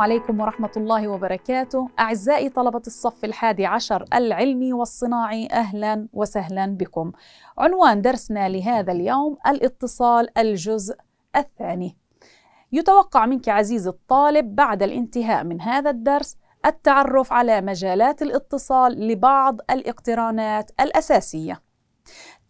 عليكم ورحمة الله وبركاته أعزائي طلبة الصف الحادي عشر العلمي والصناعي أهلا وسهلا بكم عنوان درسنا لهذا اليوم الاتصال الجزء الثاني يتوقع منك عزيز الطالب بعد الانتهاء من هذا الدرس التعرف على مجالات الاتصال لبعض الاقترانات الأساسية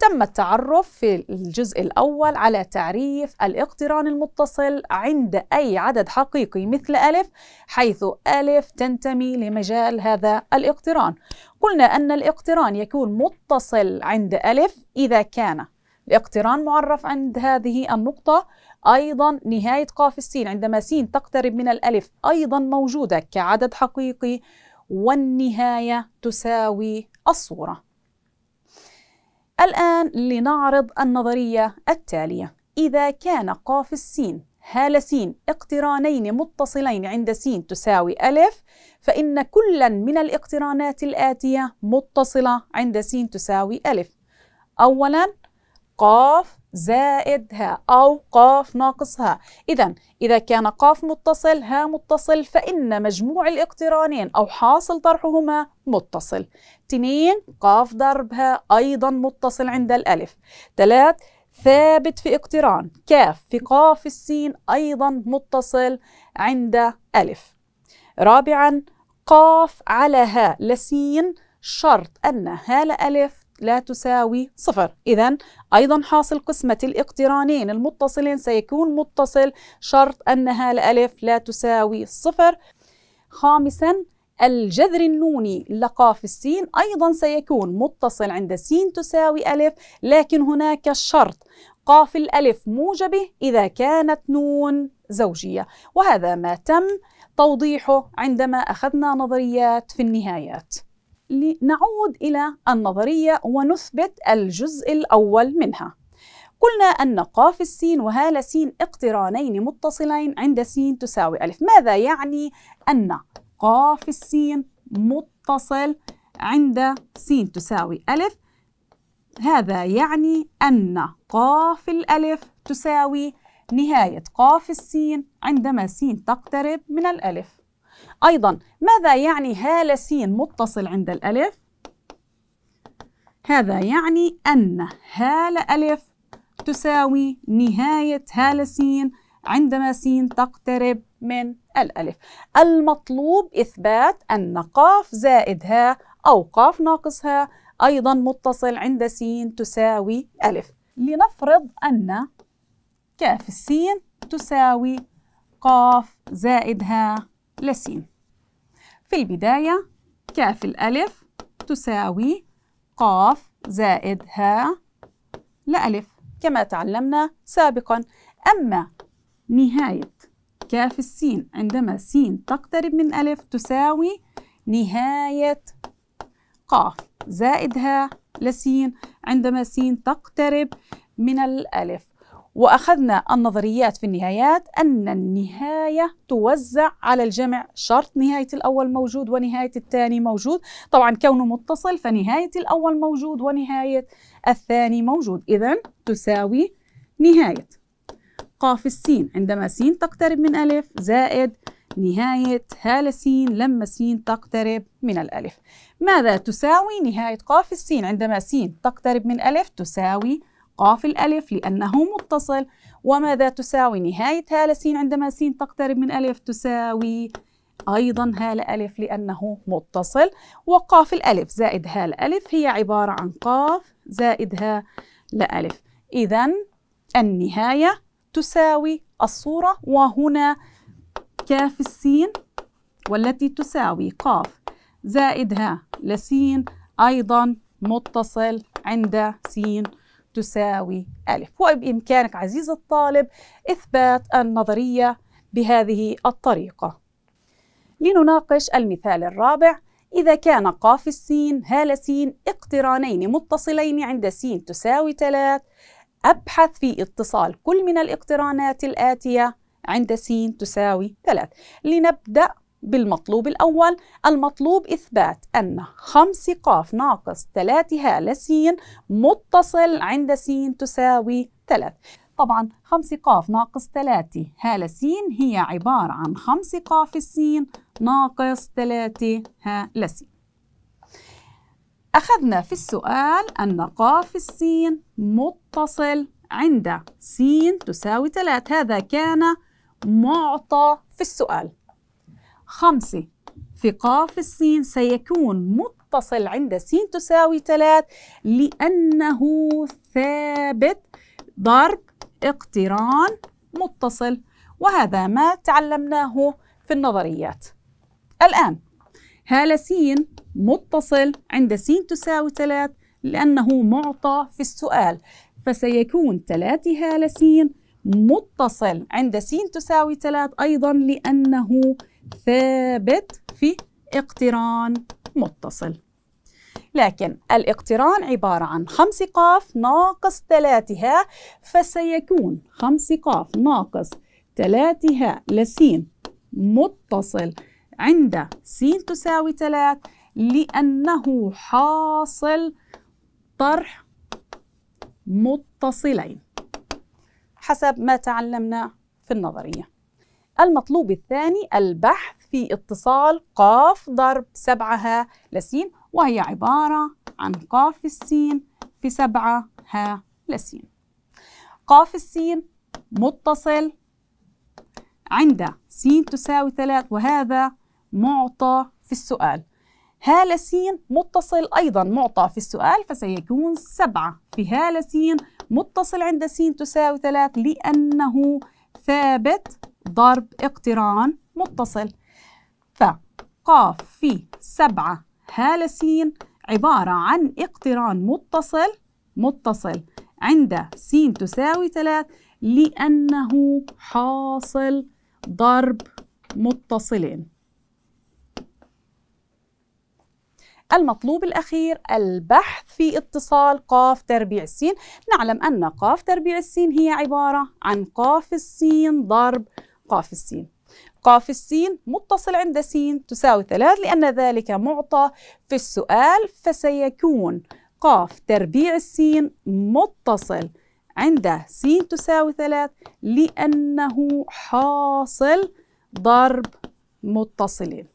تم التعرف في الجزء الأول على تعريف الاقتران المتصل عند أي عدد حقيقي مثل ألف حيث ألف تنتمي لمجال هذا الاقتران قلنا أن الاقتران يكون متصل عند ألف إذا كان الاقتران معرف عند هذه النقطة أيضا نهاية قاف السين عندما سين تقترب من الألف أيضا موجودة كعدد حقيقي والنهاية تساوي الصورة الآن لنعرض النظرية التالية إذا كان قاف السين هال س اقترانين متصلين عند س تساوي ألف فإن كلا من الاقترانات الآتية متصلة عند س تساوي ألف أولا قاف زائد ها أو قاف ناقص ها إذا إذا كان قاف متصل ها متصل فإن مجموع الاقترانين أو حاصل طرحهما متصل تنين قاف ضرب ها أيضا متصل عند الألف ثلاث ثابت في اقتران كاف في قاف السين أيضا متصل عند ألف رابعا قاف على هاء لسين شرط أن هاء لألف لا تساوي صفر إذا أيضا حاصل قسمة الاقترانين المتصلين سيكون متصل شرط أنها الألف لا تساوي صفر خامسا الجذر النوني لقاف السين أيضا سيكون متصل عند سين تساوي ألف لكن هناك الشرط قاف الألف موجبه إذا كانت نون زوجية وهذا ما تم توضيحه عندما أخذنا نظريات في النهايات لنعود إلى النظرية ونثبت الجزء الأول منها قلنا أن قاف السين وهال سين اقترانين متصلين عند سين تساوي ألف ماذا يعني أن قاف السين متصل عند سين تساوي ألف هذا يعني أن قاف الألف تساوي نهاية قاف السين عندما سين تقترب من الألف أيضا ماذا يعني هالة س متصل عند الألف؟ هذا يعني أن هالة ألف تساوي نهاية هالة س عندما س تقترب من الألف المطلوب إثبات أن قاف زائد ها أو قاف ناقص ها أيضا متصل عند س تساوي ألف لنفرض أن كاف السين تساوي قاف زائد ها لسين في البداية كاف الألف تساوي قاف زائد ها لألف كما تعلمنا سابقا أما نهاية كاف السين عندما سين تقترب من ألف تساوي نهاية قاف زائد ها لسين عندما سين تقترب من الألف وأخذنا النظريات في النهايات أن النهاية توزع على الجمع شرط نهاية الأول موجود ونهاية الثاني موجود طبعا كونه متصل فنهاية الأول موجود ونهاية الثاني موجود إذا تساوي نهاية قاف السين عندما سين تقترب من ألف زائد نهاية هالة سين لما سين تقترب من الألف ماذا تساوي نهاية قاف السين عندما سين تقترب من ألف تساوي قاف الألف لأنه متصل وماذا تساوي نهاية هالة سين عندما سين تقترب من ألف تساوي أيضا هالة ألف لأنه متصل وقاف الألف زائد هالة ألف هي عبارة عن قاف زائد هالة ألف إذا النهاية تساوي الصورة وهنا كاف السين والتي تساوي قاف زائد هالة لسين أيضا متصل عند سين تساوي ألف وبإمكانك عزيز الطالب إثبات النظرية بهذه الطريقة لنناقش المثال الرابع إذا كان قاف السين هال سين اقترانين متصلين عند س تساوي 3 أبحث في اتصال كل من الاقترانات الآتية عند س تساوي 3 لنبدأ بالمطلوب الأول المطلوب إثبات أن 5 قاف ناقص 3 لسين متصل عند س تساوي 3 طبعا 5 قاف ناقص 3 هالسين هي عبارة عن 5 قاف السين ناقص 3 هالسين أخذنا في السؤال أن قاف السين متصل عند س تساوي 3 هذا كان معطى في السؤال خمسة في قاف السين سيكون متصل عند س تساوي ثلاث لأنه ثابت ضرب اقتران متصل وهذا ما تعلمناه في النظريات الآن هالة سين متصل عند س تساوي ثلاث لأنه معطى في السؤال فسيكون ثلاثة هالسين متصل عند س تساوي ثلاث أيضا لأنه ثابت في اقتران متصل لكن الاقتران عبارة عن خمس قاف ناقص ثلاثها فسيكون خمس قاف ناقص ثلاثها لسين متصل عند سين تساوي ثلاث لأنه حاصل طرح متصلين حسب ما تعلمنا في النظريه المطلوب الثاني البحث في اتصال قاف ضرب سبعة ه لسين وهي عبارة عن قاف السين في سبعة ه لسين قاف السين متصل عند س تساوي ثلاث وهذا معطى في السؤال ها لسين متصل أيضا معطى في السؤال فسيكون سبعة في ها لسين متصل عند س تساوي ثلاث لأنه ثابت ضرب اقتران متصل فقاف في سبعة هالة سين عبارة عن اقتران متصل متصل عند س تساوي ثلاث لأنه حاصل ضرب متصلين المطلوب الأخير البحث في اتصال قاف تربيع السين نعلم أن قاف تربيع السين هي عبارة عن قاف السين ضرب قاف السين قاف السين متصل عند سين تساوي ثلاث لأن ذلك معطى في السؤال فسيكون قاف تربيع السين متصل عند سين تساوي ثلاث لأنه حاصل ضرب متصلين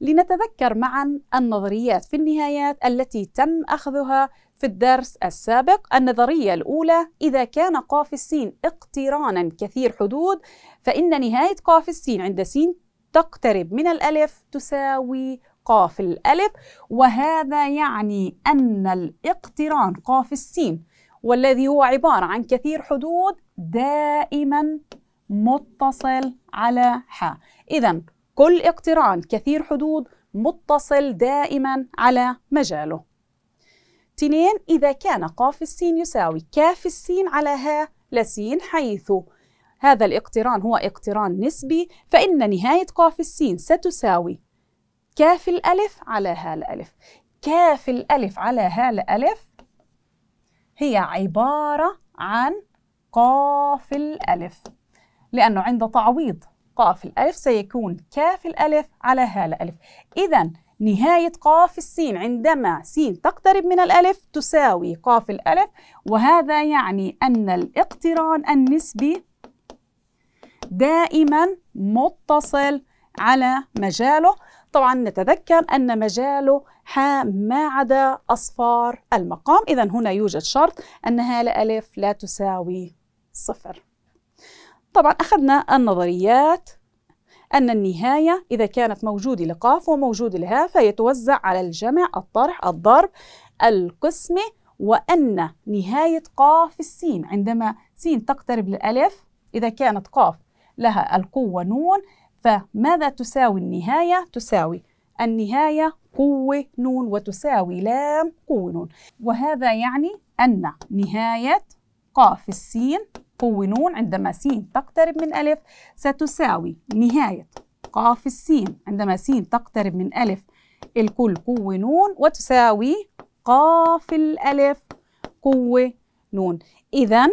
لنتذكر معا النظريات في النهايات التي تم أخذها في الدرس السابق النظرية الأولى إذا كان قاف السين اقترانا كثير حدود فإن نهاية قاف السين عند سين تقترب من الألف تساوي قاف الألف وهذا يعني أن الاقتران قاف السين والذي هو عبارة عن كثير حدود دائما متصل على ح إذا كل اقتران كثير حدود متصل دائما على مجاله اثنين إذا كان قاف السين يساوي كاف السين على ها لسين حيث هذا الاقتران هو اقتران نسبي فإن نهاية قاف السين ستساوي كاف الألف على ها الألف كاف الألف على ها الألف هي عبارة عن قاف الألف لأنه عند تعويض قاف الألف سيكون كاف الألف على ها الألف إذن نهاية قاف السين عندما سين تقترب من الألف تساوي قاف الألف وهذا يعني أن الاقتران النسبي دائما متصل على مجاله طبعا نتذكر أن مجاله ح ما عدا أصفار المقام إذا هنا يوجد شرط أنها لألف لا تساوي صفر طبعا أخذنا النظريات أن النهاية إذا كانت موجودة لقاف وموجودة لها فيتوزع على الجمع الطرح الضرب القسمة وأن نهاية قاف السين عندما سين تقترب للألف إذا كانت قاف لها القوة نون فماذا تساوي النهاية؟ تساوي النهاية قوة نون وتساوي لام قوة نون وهذا يعني أن نهاية قاف السين ن عندما س تقترب من ألف ستساوي نهاية قاف السين عندما س تقترب من ألف الكل قو نون وتساوي قاف الألف قو نون إذا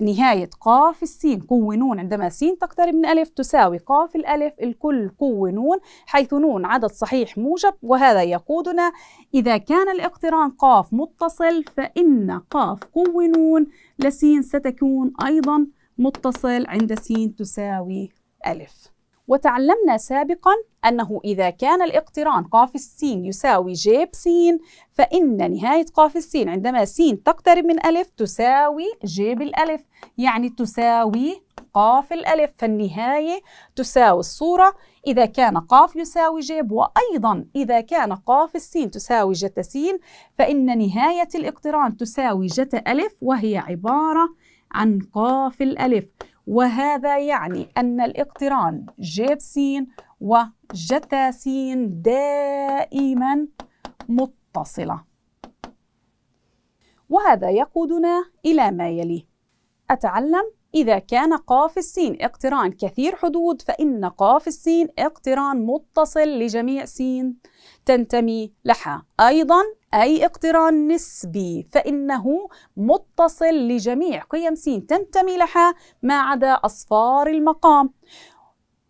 نهاية قاف السين قو نون عندما سين تقترب من ألف تساوي قاف الألف الكل قو نون حيث نون عدد صحيح موجب وهذا يقودنا إذا كان الاقتران قاف متصل فإن قاف قو نون لسين ستكون أيضا متصل عند سين تساوي ألف وتعلمنا سابقا أنه إذا كان الاقتران قاف السين يساوي جيب سين فإن نهاية قاف السين عندما سين تقترب من ألف تساوي جيب الألف يعني تساوي قاف الألف فالنهاية تساوي الصورة إذا كان قاف يساوي جيب وأيضا إذا كان قاف السين تساوي جت سين فإن نهاية الاقتران تساوي جت ألف وهي عبارة عن قاف الألف وهذا يعني أن الاقتران وجتا سين دائما متصلة وهذا يقودنا إلى ما يلي أتعلم إذا كان قاف السين اقتران كثير حدود فإن قاف السين اقتران متصل لجميع سين تنتمي لها أيضا أي اقتران نسبي فإنه متصل لجميع قيم سين تنتمي لها ما عدا أصفار المقام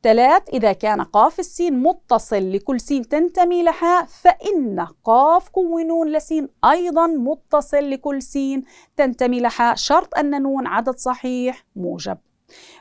ثلاث إذا كان قاف السين متصل لكل سين تنتمي لها فإن قاف كونون لسين أيضا متصل لكل سين تنتمي لها شرط أن نون عدد صحيح موجب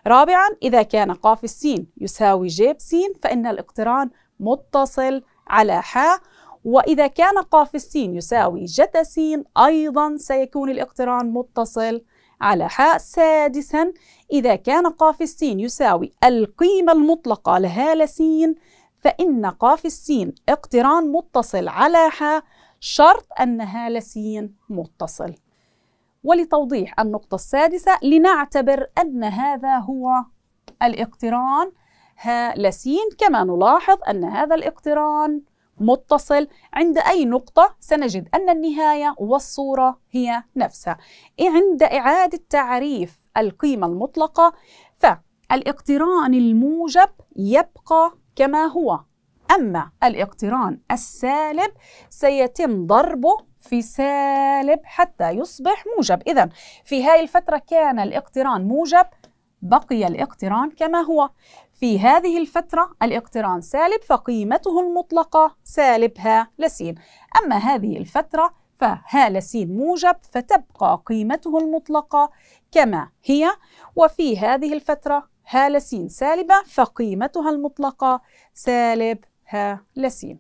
رابعا إذا كان قاف السين يساوي جيب سين فإن الاقتران متصل على حاء وإذا كان قاف السين يساوي جتا سين أيضا سيكون الاقتران متصل على حاء سادسا إذا كان قاف السين يساوي القيمة المطلقة لها لسين فإن قاف السين اقتران متصل على حاء شرط أن أنها لسين متصل ولتوضيح النقطة السادسة لنعتبر أن هذا هو الاقتران ها لسين كما نلاحظ أن هذا الاقتران متصل عند أي نقطة سنجد أن النهاية والصورة هي نفسها إيه عند إعادة تعريف القيمة المطلقة فالاقتران الموجب يبقى كما هو أما الاقتران السالب سيتم ضربه في سالب حتى يصبح موجب إذا في هاي الفترة كان الاقتران موجب بقي الاقتران كما هو في هذه الفترة الاقتران سالب فقيمته المطلقة سالب ها لسين أما هذه الفترة فها لسين موجب فتبقى قيمته المطلقة كما هي وفي هذه الفترة ها لسين سالبة فقيمتها المطلقة سالب ها لسين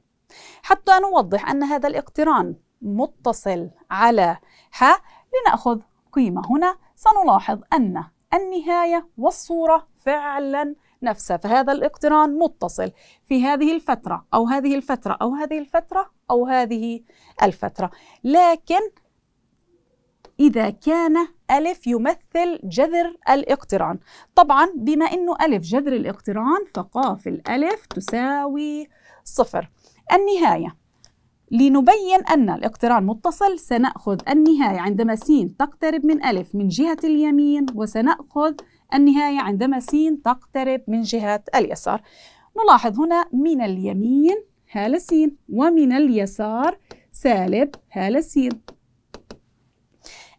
حتى نوضح أن هذا الاقتران متصل على ها لنأخذ قيمة هنا سنلاحظ أن النهاية والصورة فعلا نفسها فهذا الاقتران متصل في هذه الفترة أو هذه الفترة أو هذه الفترة أو هذه الفترة لكن إذا كان ألف يمثل جذر الاقتران طبعا بما أنه ألف جذر الاقتران فقاف الألف تساوي صفر النهاية لنبين أن الاقتران متصل سنأخذ النهاية عندما س تقترب من ألف من جهة اليمين وسنأخذ النهاية عندما س تقترب من جهة اليسار نلاحظ هنا من اليمين هالة س ومن اليسار سالب هالة س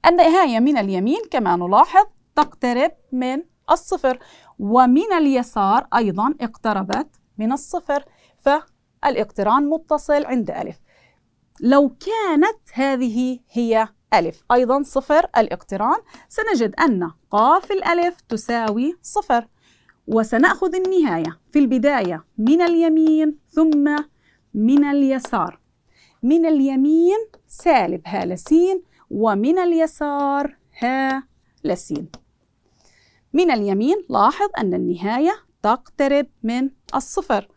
النهاية من اليمين كما نلاحظ تقترب من الصفر ومن اليسار أيضا اقتربت من الصفر فالاقتران متصل عند ألف لو كانت هذه هي ألف أيضا صفر الاقتران سنجد أن قاف الألف تساوي صفر وسنأخذ النهاية في البداية من اليمين ثم من اليسار من اليمين سالب ها لسين ومن اليسار ها لسين من اليمين لاحظ أن النهاية تقترب من الصفر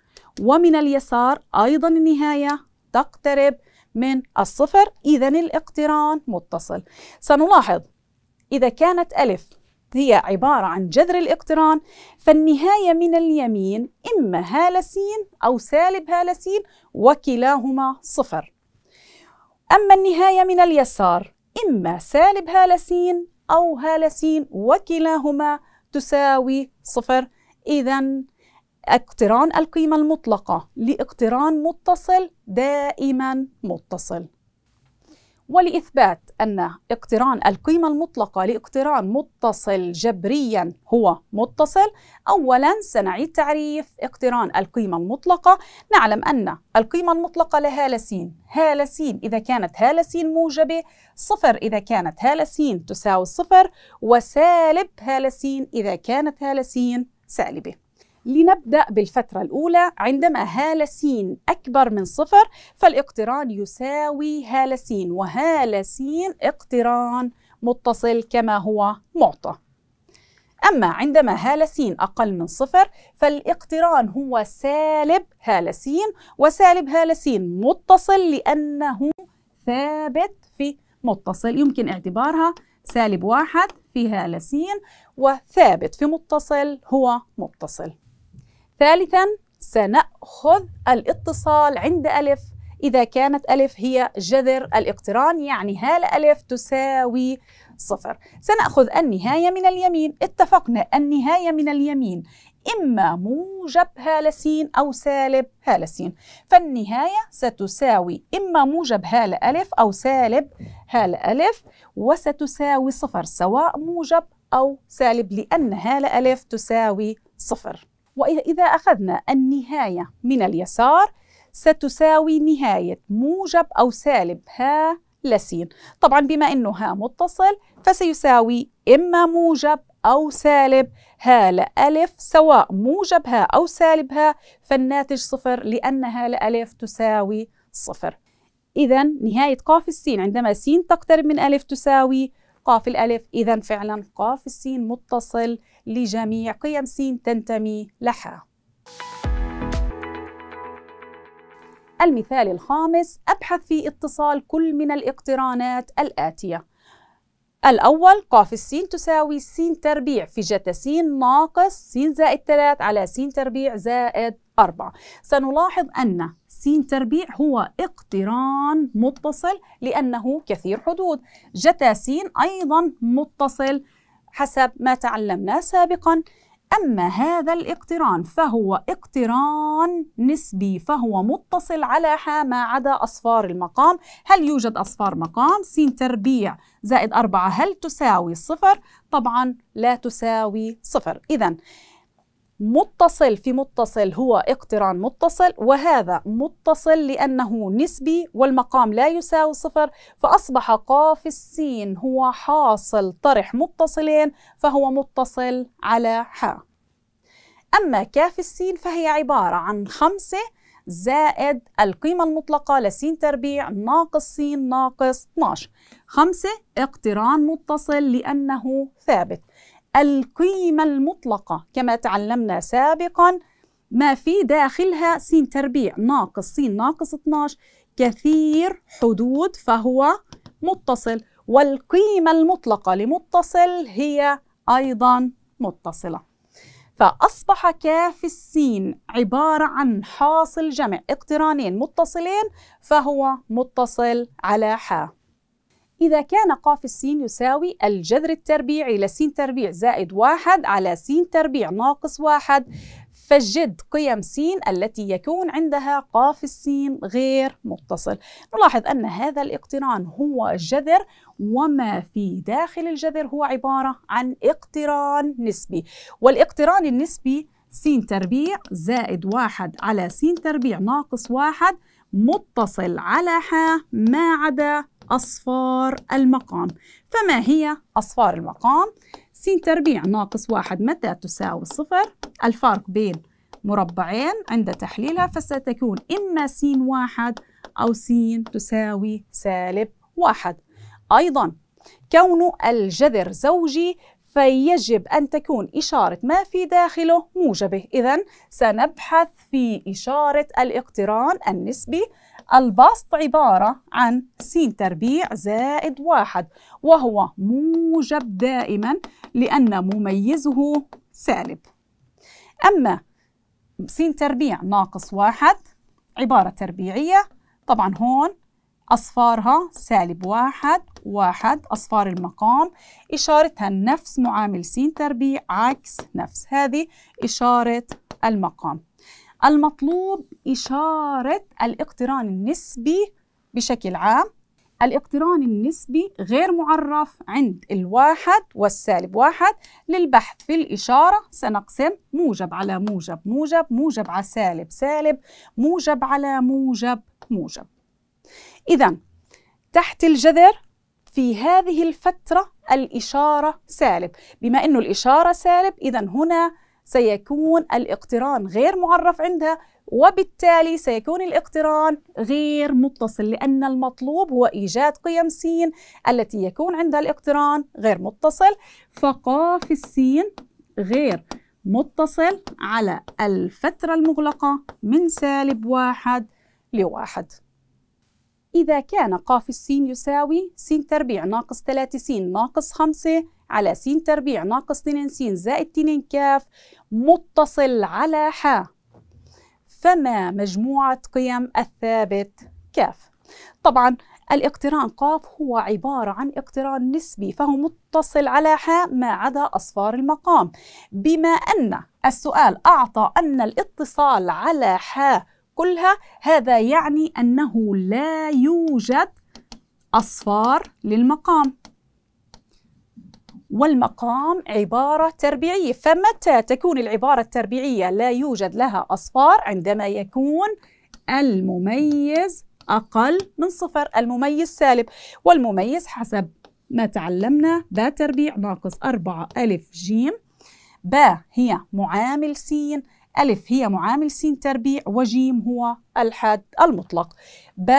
ومن اليسار أيضا النهاية تقترب من الصفر إذا الاقتران متصل سنلاحظ إذا كانت ألف هي عبارة عن جذر الاقتران فالنهاية من اليمين إما هالسين أو سالب هالسين وكلاهما صفر أما النهاية من اليسار إما سالب هالسين أو هالسين وكلاهما تساوي صفر إذا اقتران القيمة المطلقة لاقتران متصل دائما متصل ولإثبات أن اقتران القيمة المطلقة لاقتران متصل جبريا هو متصل أولا سنعيد تعريف اقتران القيمة المطلقة نعلم أن القيمة المطلقة لها لسين ها لسين إذا كانت ها لسين موجبة صفر إذا كانت ها لسين تساوي صفر وسالب ها لسين إذا كانت ها لسين سالبة لنبدأ بالفترة الأولى عندما هالة س أكبر من صفر فالاقتران يساوي هالة س وهالة س اقتران متصل كما هو معطى أما عندما هالة س أقل من صفر فالاقتران هو سالب هالة س وسالب هالة س متصل لأنه ثابت في متصل يمكن اعتبارها سالب واحد في هالة س وثابت في متصل هو متصل ثالثا سنأخذ الاتصال عند ألف إذا كانت ألف هي جذر الاقتران يعني هال ألف تساوي صفر سنأخذ النهاية من اليمين اتفقنا النهاية من اليمين إما موجب هالة سين أو سالب هالة سين فالنهاية ستساوي إما موجب هالة ألف أو سالب هالة ألف وستساوي صفر سواء موجب أو سالب لأن هالة ألف تساوي صفر وإذا أخذنا النهاية من اليسار ستساوي نهاية موجب أو سالب ها لسين طبعا بما أنه ها متصل فسيساوي إما موجب أو سالب ها لألف سواء موجب ها أو سالب ها فالناتج صفر لأن ها لألف تساوي صفر إذا نهاية قاف السين عندما سين تقترب من ألف تساوي قاف الألف إذا فعلا قاف السين متصل لجميع قيم سين تنتمي لها المثال الخامس أبحث في اتصال كل من الاقترانات الآتية الأول قاف السين تساوي سين تربيع في جتا سين ناقص سين زائد 3 على سين تربيع زائد 4 سنلاحظ أن سين تربيع هو اقتران متصل لأنه كثير حدود جتا سين أيضا متصل حسب ما تعلمنا سابقا أما هذا الاقتران فهو اقتران نسبي فهو متصل على ما عدا أصفار المقام هل يوجد أصفار مقام؟ س تربيع زائد أربعة هل تساوي صفر؟ طبعا لا تساوي صفر إذا متصل في متصل هو اقتران متصل وهذا متصل لأنه نسبي والمقام لا يساوي صفر فأصبح قاف السين هو حاصل طرح متصلين فهو متصل على ح أما كاف السين فهي عبارة عن خمسة زائد القيمة المطلقة لسين تربيع ناقص سين ناقص 12 خمسة اقتران متصل لأنه ثابت القيمة المطلقة كما تعلمنا سابقا ما في داخلها س تربيع ناقص س ناقص 12 كثير حدود فهو متصل والقيمة المطلقة لمتصل هي أيضا متصلة فأصبح كاف السين عبارة عن حاصل جمع اقترانين متصلين فهو متصل على حا إذا كان قاف السين يساوي الجذر التربيعي لسين تربيع زائد واحد على سين تربيع ناقص واحد فالجد قيم س التي يكون عندها قاف السين غير متصل نلاحظ أن هذا الاقتران هو جذر وما في داخل الجذر هو عبارة عن اقتران نسبي والاقتران النسبي س تربيع زائد واحد على س تربيع ناقص واحد متصل على ح ما عدا أصفار المقام فما هي أصفار المقام؟ س تربيع ناقص واحد متى تساوي صفر الفرق بين مربعين عند تحليلها فستكون إما س واحد أو س تساوي سالب واحد أيضا كون الجذر زوجي فيجب أن تكون إشارة ما في داخله موجبة إذا سنبحث في إشارة الاقتران النسبي البسط عبارة عن س تربيع زائد واحد وهو موجب دائما لأن مميزه سالب أما س تربيع ناقص واحد عبارة تربيعية طبعا هون أصفارها سالب واحد واحد أصفار المقام إشارتها نفس معامل س تربيع عكس نفس هذه إشارة المقام المطلوب إشارة الاقتران النسبي بشكل عام الاقتران النسبي غير معرف عند الواحد والسالب واحد للبحث في الإشارة سنقسم موجب على موجب موجب موجب على سالب سالب موجب على موجب موجب إذا تحت الجذر في هذه الفترة الإشارة سالب بما أنه الإشارة سالب إذا هنا سيكون الاقتران غير معرف عندها وبالتالي سيكون الاقتران غير متصل لأن المطلوب هو إيجاد قيم س التي يكون عندها الاقتران غير متصل فقاف السين غير متصل على الفترة المغلقة من سالب واحد لواحد إذا كان قاف السين يساوي س تربيع ناقص ثلاثة سين ناقص خمسة على س تربيع ناقص 2 س زائد 2 ك متصل على ح فما مجموعة قيم الثابت ك طبعا الاقتران ق هو عبارة عن اقتران نسبي فهو متصل على ح ما عدا أصفار المقام بما أن السؤال أعطى أن الاتصال على ح كلها هذا يعني أنه لا يوجد أصفار للمقام والمقام عبارة تربيعية فمتى تكون العبارة التربيعية لا يوجد لها أصفار عندما يكون المميز أقل من صفر المميز سالب والمميز حسب ما تعلمنا ب تربيع ناقص أربعة ألف جيم ب هي معامل سين ألف هي معامل سين تربيع وجيم هو الحد المطلق ب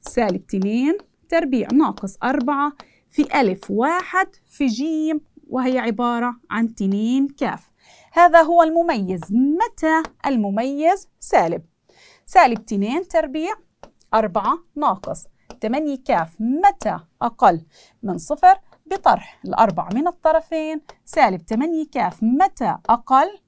سالب 2 تربيع ناقص أربعة في ألف واحد في جيم وهي عبارة عن تنين كاف هذا هو المميز متى المميز سالب سالب تنين تربيع أربعة ناقص تمانية كاف متى أقل من صفر بطرح الأربع من الطرفين سالب تمانية كاف متى أقل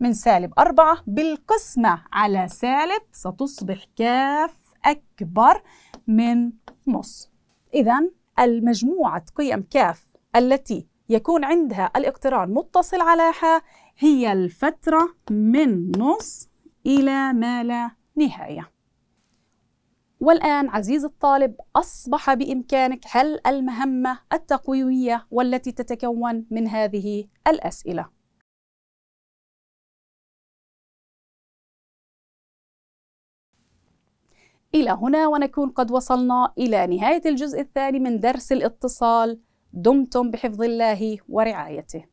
من سالب أربعة بالقسمة على سالب ستصبح كاف أكبر من نص إذا المجموعة قيم كاف التي يكون عندها الاقتران متصل على حا هي الفترة من نص إلى ما لا نهاية والآن عزيزي الطالب أصبح بإمكانك حل المهمة التقويمية والتي تتكون من هذه الأسئلة إلى هنا ونكون قد وصلنا إلى نهاية الجزء الثاني من درس الاتصال دمتم بحفظ الله ورعايته